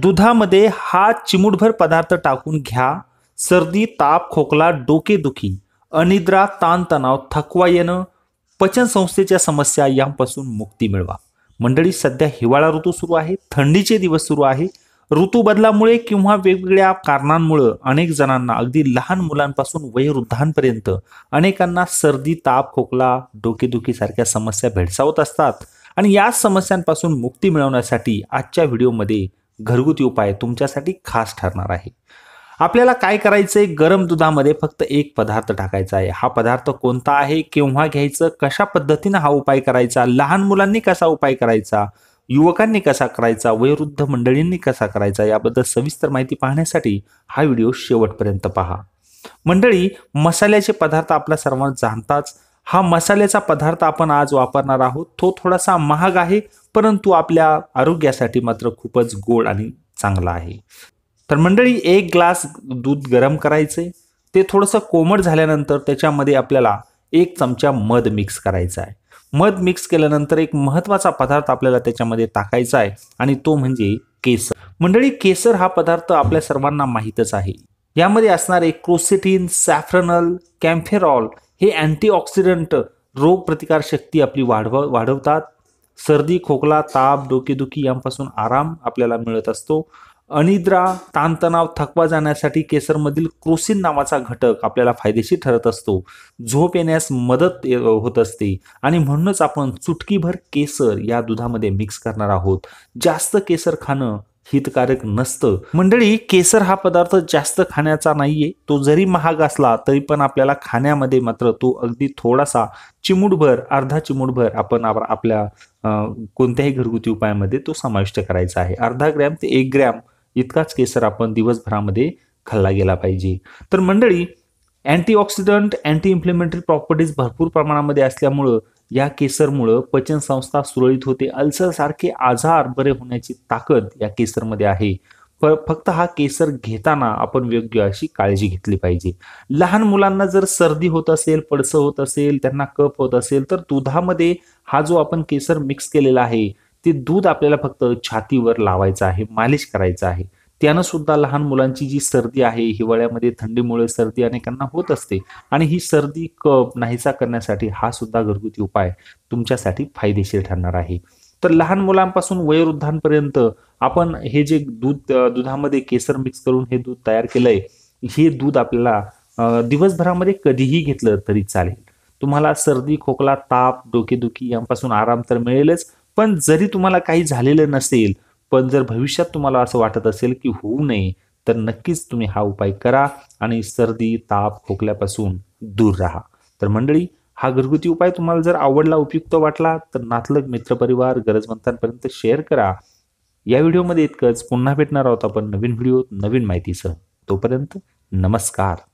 दुधामध्ये हा चिमूटभर पदार्थ टाकून घ्या सर्दी ताप खोकला डोकेदुखी अनिद्रा ताणतणाव थकवा येणं पचनसंस्थेच्या समस्या यांपासून मुक्ती मिळवा मंडळी सध्या हिवाळा ऋतू सुरू आहे थंडीचे दिवस सुरू आहे ऋतू बदलामुळे किंवा वेगवेगळ्या कारणांमुळे अनेक जणांना अगदी लहान मुलांपासून वयोवृद्धांपर्यंत अनेकांना सर्दी ताप खोकला सारख्या समस्या भेडसावत असतात आणि या समस्यांपासून मुक्ती मिळवण्यासाठी आजच्या व्हिडिओमध्ये घरगुती उपाय तुमच्यासाठी खास ठरणार आहे आपल्याला काय करायचं आहे गरम दुधामध्ये फक्त एक पदार्थ टाकायचा आहे हा पदार्थ कोणता आहे केव्हा घ्यायचं कशा पद्धतीनं हा उपाय करायचा लहान मुलांनी कसा उपाय करायचा युवकांनी कसा करायचा वयोवृद्ध मंडळींनी कसा करायचा याबद्दल सविस्तर माहिती पाहण्यासाठी हा व्हिडिओ शेवटपर्यंत पहा मंडळी मसाल्याचे पदार्थ आपल्या सर्वांना जाणताच हा मसाल्याचा पदार्थ आपण आज वापरणार आहोत तो थोडासा महाग आहे परंतु आपल्या आरोग्यासाठी मात्र खूपच गोड आणि चांगला आहे तर मंडळी एक ग्लास दूध गरम करायचे ते थोडंसं कोमट झाल्यानंतर त्याच्यामध्ये आपल्याला एक चमचा मध मिक्स करायचा आहे मध मिक्स केल्यानंतर एक महत्त्वाचा पदार्थ आपल्याला त्याच्यामध्ये टाकायचा आहे आणि तो म्हणजे केसर मंडळी केसर हा पदार्थ आपल्या सर्वांना माहीतच आहे यामध्ये असणारे क्रोसिटीन सॅफ्रनल कॅम्फेरॉल हे अँटीऑक्सिडंट रोगप्रतिकारशक्ती आपली वाढव वाढवतात सर्दी खोकला ताप डोकेदुखी यांपासून आराम आपल्याला मिळत असतो अनिद्रा ताणतणाव थकवा जाण्यासाठी केसरमधील क्रोसिन नावाचा घटक आपल्याला फायदेशीर ठरत असतो झोप येण्यास मदत होत असते आणि म्हणूनच आपण चुटकीभर केसर या दुधामध्ये मिक्स करणार आहोत जास्त केसर खाणं हितकारक नसतं मंडळी केसर हा पदार्थ जास्त खाण्याचा नाहीये तो जरी महाग असला तरी पण आपल्याला खाण्यामध्ये मात्र तो अगदी थोडासा चिमूटभर अर्धा चिमूटभर आपण आपल्या कोणत्याही घरगुती उपायामध्ये तो समाविष्ट करायचा आहे अर्धा ग्रॅम ते एक ग्रॅम इतकाच केसर आपण दिवसभरामध्ये खाल्ला गेला पाहिजे तर मंडळी अँटीऑक्सिडंट अँटी इम्प्लिमेंटरी प्रॉपर्टीज भरपूर प्रमाणामध्ये असल्यामुळं या केसरमुळं पचनसंस्था सुरळीत होते अल्सर सारखे आजार बरे होण्याची ताकद या केसरमध्ये आहे फक्त हा केसर घेताना आपण योग्य अशी काळजी घेतली पाहिजे लहान मुलांना जर सर्दी होत असेल पडसं होत असेल त्यांना कप होत असेल तर दुधामध्ये हा जो आपण केसर मिक्स केलेला आहे ते दूध आपल्याला फक्त छातीवर लावायचं आहे मालिश करायचं आहे त्यानं सुद्धा लहान मुलांची जी सर्दी आहे हिवाळ्यामध्ये थंडीमुळे सर्दी अनेकांना होत असते आणि ही सर्दी क नाहीसा करण्यासाठी हा सुद्धा घरगुती उपाय तुमच्यासाठी फायदेशीर ठरणार आहे तर लहान मुलांपासून वयोवृद्धांपर्यंत आपण हे जे दूध दुधामध्ये केसर मिक्स करून हे दूध तयार केलंय हे दूध आपल्याला दिवसभरामध्ये कधीही घेतलं तरी चालेल तुम्हाला सर्दी खोकला ताप डोकेदुखी यांपासून आराम तर मिळेलच पण जरी तुम्हाला काही झालेलं नसेल पण जर भविष्यात तुम्हाला असं वाटत असेल की होऊ नये तर नक्कीच तुम्ही हा उपाय करा आणि सर्दी ताप खोकल्यापासून दूर राहा तर मंडळी हा घरगुती उपाय तुम्हाला जर आवडला उपयुक्त वाटला तर नातलग मित्रपरिवार गरजवंतांपर्यंत शेअर करा या व्हिडिओमध्ये इतकंच पुन्हा भेटणार आहोत आपण नवीन व्हिडिओ नवीन माहितीसह तोपर्यंत नमस्कार